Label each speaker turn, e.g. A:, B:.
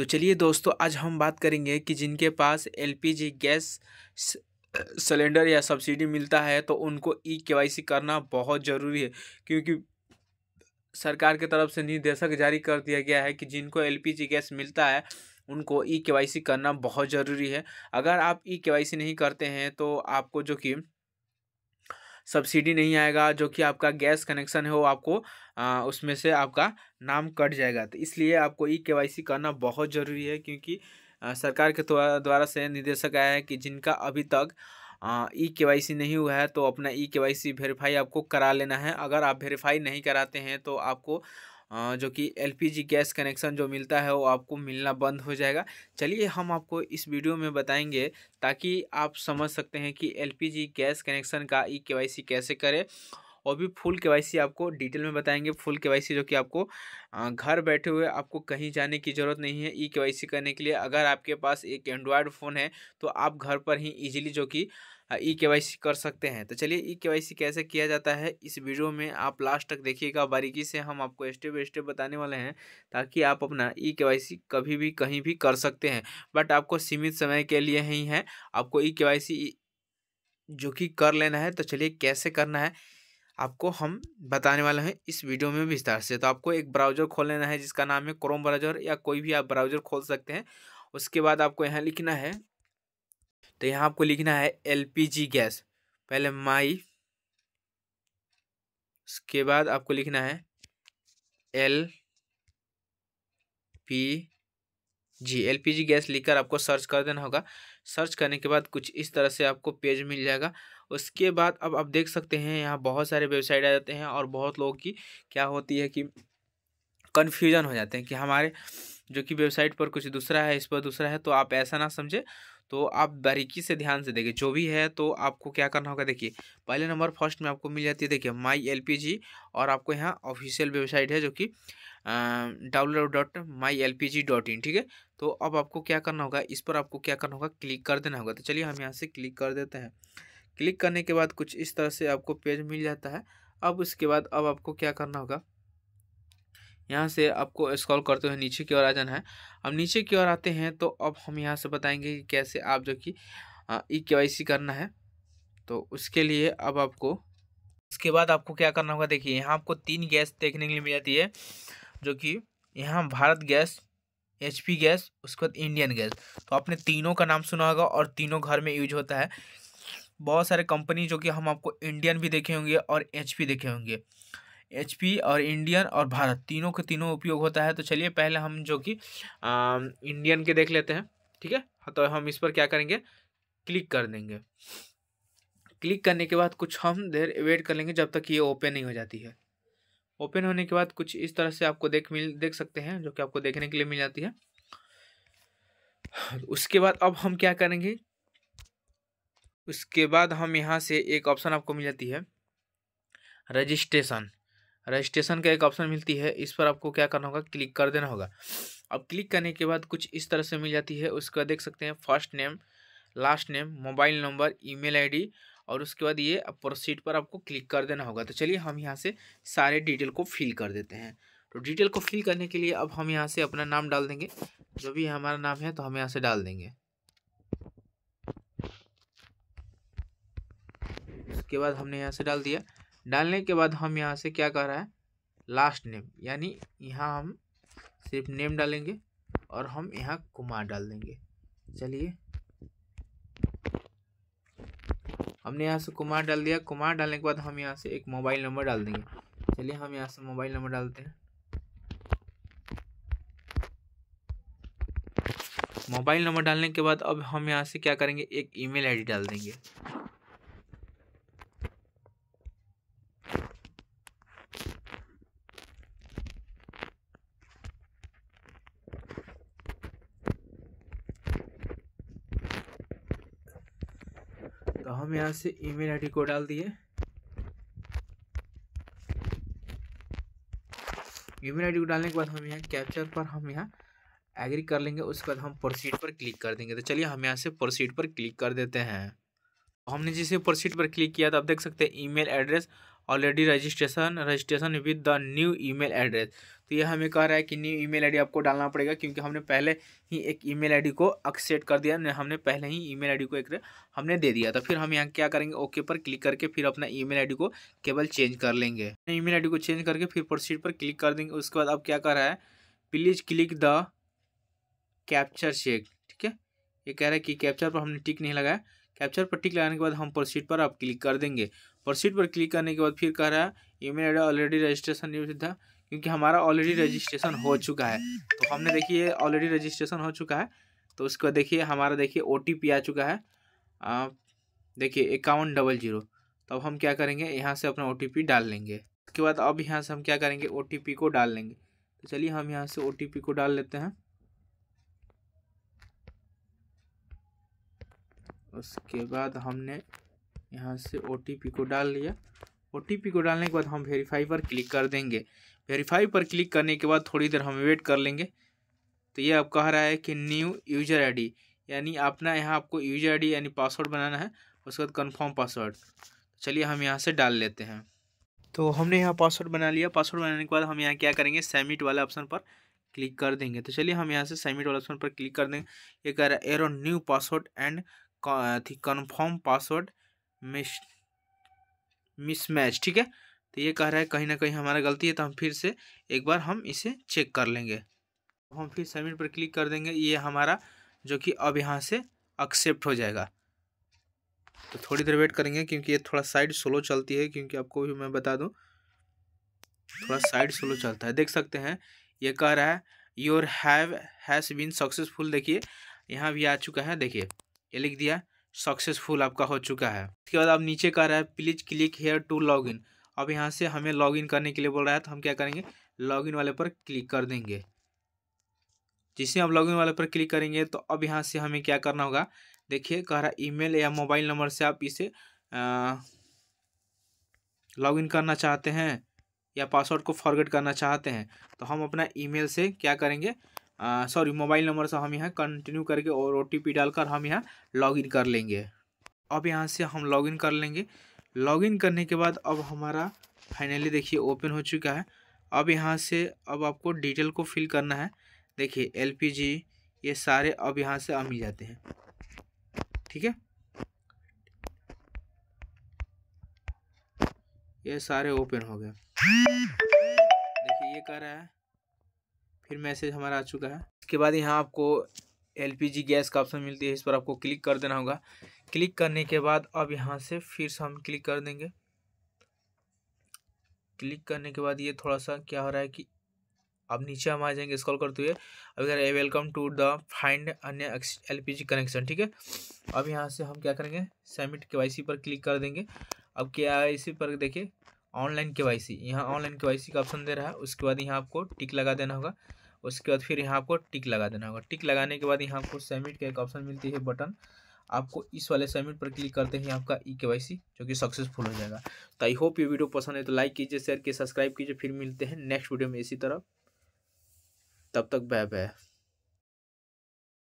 A: तो चलिए दोस्तों आज हम बात करेंगे कि जिनके पास एलपीजी गैस सिलेंडर या सब्सिडी मिलता है तो उनको ई के करना बहुत ज़रूरी है क्योंकि सरकार की तरफ से निर्देशक जारी कर दिया गया है कि जिनको एलपीजी गैस मिलता है उनको ई के करना बहुत ज़रूरी है अगर आप ई के नहीं करते हैं तो आपको जो कि सब्सिडी नहीं आएगा जो कि आपका गैस कनेक्शन है वो आपको आ, उसमें से आपका नाम कट जाएगा तो इसलिए आपको ई के करना बहुत ज़रूरी है क्योंकि आ, सरकार के द्वारा से निर्देशक आया है कि जिनका अभी तक ई के नहीं हुआ है तो अपना ई के वेरीफाई आपको करा लेना है अगर आप वेरीफाई नहीं कराते हैं तो आपको जो कि एलपीजी गैस कनेक्शन जो मिलता है वो आपको मिलना बंद हो जाएगा चलिए हम आपको इस वीडियो में बताएंगे ताकि आप समझ सकते हैं कि एलपीजी गैस कनेक्शन का ई केवाईसी कैसे करें और भी फुल के आपको डिटेल में बताएंगे फुल के जो कि आपको घर बैठे हुए आपको कहीं जाने की ज़रूरत नहीं है ई के करने के लिए अगर आपके पास एक एंड्रॉयड फ़ोन है तो आप घर पर ही ईजिली जो कि ई के कर सकते हैं तो चलिए ई के कैसे किया जाता है इस वीडियो में आप लास्ट तक देखिएगा बारीकी से हम आपको स्टेप बाई स्टेप बताने वाले हैं ताकि आप अपना ई के कभी भी कहीं भी कर सकते हैं बट आपको सीमित समय के लिए ही है आपको ई के जो कि कर लेना है तो चलिए कैसे करना है आपको हम बताने वाले हैं इस वीडियो में विस्तार से तो आपको एक ब्राउज़र खोल लेना है जिसका नाम है क्रोम ब्राउज़र या कोई भी आप ब्राउज़र खोल सकते हैं उसके बाद आपको यहाँ लिखना है तो यहाँ आपको लिखना है एल गैस पहले माई उसके बाद आपको लिखना है L P G L gas लिखकर आपको सर्च कर देना होगा सर्च करने के बाद कुछ इस तरह से आपको पेज मिल जाएगा उसके बाद अब आप देख सकते हैं यहाँ बहुत सारे वेबसाइट आ जाते हैं और बहुत लोगों की क्या होती है कि कन्फ्यूज़न हो जाते हैं कि हमारे जो कि वेबसाइट पर कुछ दूसरा है इस पर दूसरा है तो आप ऐसा ना समझे तो आप बारीकी से ध्यान से देखिए जो भी है तो आपको क्या करना होगा देखिए पहले नंबर फर्स्ट में आपको मिल जाती है देखिए माई एल और आपको यहाँ ऑफिशियल वेबसाइट है जो कि W dot my L P G dot in ठीक है तो अब आपको क्या करना होगा इस पर आपको क्या करना होगा क्लिक कर देना होगा तो चलिए हम यहाँ से क्लिक कर देते हैं क्लिक करने के बाद कुछ इस तरह से आपको पेज मिल जाता है अब उसके बाद अब आपको क्या करना होगा यहाँ से आपको स्क्रॉल करते हुए नीचे की ओर आ जाना है अब नीचे की ओर आते हैं तो अब हम यहाँ से बताएंगे कि कैसे आप जो कि ई के करना है तो उसके लिए अब आपको इसके बाद आपको क्या करना होगा देखिए यहाँ आपको तीन गैस देखने के लिए मिल जाती है जो कि यहाँ भारत गैस एच गैस उसके बाद इंडियन गैस तो आपने तीनों का नाम सुना होगा और तीनों घर में यूज होता है बहुत सारे कंपनी जो कि हम आपको इंडियन भी देखे होंगे और एच देखे होंगे एच और इंडियन और भारत तीनों के तीनों उपयोग होता है तो चलिए पहले हम जो कि इंडियन के देख लेते हैं ठीक है तो हम इस पर क्या करेंगे क्लिक कर देंगे क्लिक करने के बाद कुछ हम देर वेट कर लेंगे जब तक ये ओपन नहीं हो जाती है ओपन होने के बाद कुछ इस तरह से आपको देख मिल देख सकते हैं जो कि आपको देखने के लिए मिल जाती है उसके बाद अब हम क्या करेंगे उसके बाद हम यहाँ से एक ऑप्शन आपको मिल जाती है रजिस्ट्रेशन रजिस्ट्रेशन का एक ऑप्शन मिलती है इस पर आपको क्या करना होगा क्लिक कर देना होगा अब क्लिक करने के बाद कुछ इस तरह से मिल जाती है उसका देख सकते हैं first name last name mobile number email ID और उसके बाद ये प्रोसीड पर आपको क्लिक कर देना होगा तो चलिए हम यहाँ से सारे डिटेल को फिल कर देते हैं तो डिटेल को फिल करने के लिए अब हम यहाँ से अपना नाम डाल देंगे जो भी हमारा नाम है तो हम यहाँ से डाल देंगे उसके बाद हमने यहाँ से डाल दिया डालने के बाद हम यहाँ से क्या कर रहा है लास्ट नेम यानी यहाँ हम सिर्फ नेम डालेंगे और हम यहाँ कुमार डाल देंगे चलिए हमने यहाँ से कुमार डाल दिया कुमार डालने के बाद हम यहाँ से एक मोबाइल नंबर डाल देंगे चलिए हम यहाँ से मोबाइल नंबर डालते हैं मोबाइल नंबर डालने के बाद अब हम यहाँ से क्या करेंगे एक ईमेल आईडी डाल देंगे तो हम यहाँ से ईमेल आईडी को डाल दिए ईमेल आईडी को डालने के बाद हम यहाँ कैप्चर पर हम यहाँ एग्री कर लेंगे उसके बाद हम प्रोसीड पर क्लिक कर देंगे तो चलिए हम यहाँ से प्रोसीड पर क्लिक कर देते हैं तो हमने जिसे प्रोसीड पर क्लिक किया तो आप देख सकते हैं email address already registration registration with the new email address तो यह हमें कह रहा है कि न्यू ईमेल आईडी आपको डालना पड़ेगा क्योंकि हमने पहले ही एक ईमेल आईडी को एक्सेप्ट कर दिया हमने पहले ही ईमेल आईडी को एक हमने दे दिया तो फिर हम यहाँ क्या करेंगे ओके पर क्लिक करके फिर अपना ईमेल आईडी को केवल चेंज कर लेंगे आई डी को चेंज करके फिर प्रोसीड पर क्लिक कर देंगे उसके बाद अब क्या कर रहा है please click the captcha check ठीक है ये कह रहा है कि कैप्चर पर हमने टिक नहीं लगाया कैप्चर पर टिक लगाने के बाद हम प्रोसीड पर आप क्लिक कर देंगे प्रोसीड पर क्लिक करने के बाद फिर कह रहा है ईमेल आई ऑलरेडी रजिस्ट्रेशन नहीं था क्योंकि हमारा ऑलरेडी रजिस्ट्रेशन हो चुका है तो हमने देखिए ऑलरेडी रजिस्ट्रेशन हो चुका है तो बाद देखिए हमारा देखिए ओ आ चुका है देखिए इक्यावन डबल जीरो तो अब हम क्या करेंगे यहाँ से अपना ओ डाल लेंगे उसके बाद अब यहाँ से हम क्या करेंगे ओ को डाल लेंगे तो चलिए हम यहाँ से ओ को डाल लेते हैं उसके बाद हमने यहाँ से ओ को डाल लिया ओ को डालने के बाद हम वेरीफाई पर क्लिक कर देंगे वेरीफाई पर क्लिक करने के बाद थोड़ी देर हम वेट कर लेंगे तो ये अब कह रहा है कि न्यू यूजर आईडी यानी अपना यहाँ आपको यूजर आईडी यानी पासवर्ड बनाना है उसके बाद कन्फर्म पासवर्ड चलिए हम यहाँ से डाल लेते हैं तो हमने यहाँ पासवर्ड बना लिया पासवर्ड बनाने के बाद हम यहाँ क्या करेंगे सबमिट वाला ऑप्शन पर क्लिक कर देंगे तो चलिए हम यहाँ से सबमिट वाला ऑप्शन पर क्लिक कर देंगे ये कह रहा है एरो न्यू पासवर्ड एंड अथी कन्फर्म पासवर्ड मिस मिसमैच ठीक है तो ये कह रहा है कहीं ना कहीं हमारा गलती है तो हम फिर से एक बार हम इसे चेक कर लेंगे हम फिर सबमिट पर क्लिक कर देंगे ये हमारा जो कि अब यहाँ से एक्सेप्ट हो जाएगा तो थोड़ी देर वेट करेंगे क्योंकि ये थोड़ा साइड स्लो चलती है क्योंकि आपको भी मैं बता दूँ थोड़ा साइड स्लो चलता है देख सकते हैं ये कह रहा है your have has been successful देखिए यहाँ भी आ चुका है देखिए ये लिख दिया सक्सेसफुल आपका हो चुका है उसके बाद आप नीचे कह रहा है please click here to log in अब यहाँ से हमें लॉग इन करने के लिए बोल रहा है तो हम क्या करेंगे लॉग इन वाले पर क्लिक कर देंगे जिससे लॉग लॉगिन वाले पर क्लिक करेंगे तो अब यहाँ से हमें क्या करना होगा देखिए कह रहा है ईमेल या मोबाइल नंबर से आप इसे लॉगिन करना चाहते हैं या पासवर्ड को फॉरगेट करना चाहते हैं तो हम अपना ईमेल से क्या करेंगे सॉरी मोबाइल नंबर से हम यहाँ कंटिन्यू करके और ओ डालकर हम यहाँ लॉगिन कर लेंगे अब यहाँ से हम लॉगिन कर लेंगे लॉगिन करने के बाद अब हमारा फाइनली देखिए ओपन हो चुका है अब यहाँ से अब आपको डिटेल को फिल करना है देखिए एल ये सारे अब यहाँ से आ मिल जाते हैं ठीक है ये सारे ओपन हो गए देखिए ये कह रहा है फिर मैसेज हमारा आ चुका है इसके बाद यहाँ आपको एल गैस का ऑप्शन मिलती है इस पर आपको क्लिक कर देना होगा क्लिक करने के बाद अब यहाँ से फिर से हम क्लिक कर देंगे क्लिक करने के बाद ये थोड़ा सा क्या हो रहा है कि अब नीचे हम आ जाएंगे स्कॉल करते हुए अब इधर वेलकम टू द फाइंड अन्य एलपीजी कनेक्शन ठीक है अब यहाँ से हम क्या करेंगे सबमिट केवाईसी पर क्लिक कर देंगे अब केवाईसी पर देखिए ऑनलाइन सी यहाँ ऑनलाइन केवाईसी का ऑप्शन दे रहा है उसके बाद यहाँ आपको टिक लगा देना होगा उसके बाद फिर यहाँ आपको टिक लगा देना होगा टिक लगाने के बाद यहाँ आपको सबमिट का एक ऑप्शन मिलती है बटन आपको इस वाले सबमिट पर क्लिक करते ही आपका ई के वाई सी जो कि सक्सेसफुल हो जाएगा तो आई होप ये वीडियो पसंद है तो लाइक कीजिए शेयर कीजिए सब्सक्राइब कीजिए फिर मिलते हैं नेक्स्ट वीडियो में इसी तरह तब तक बाय बाय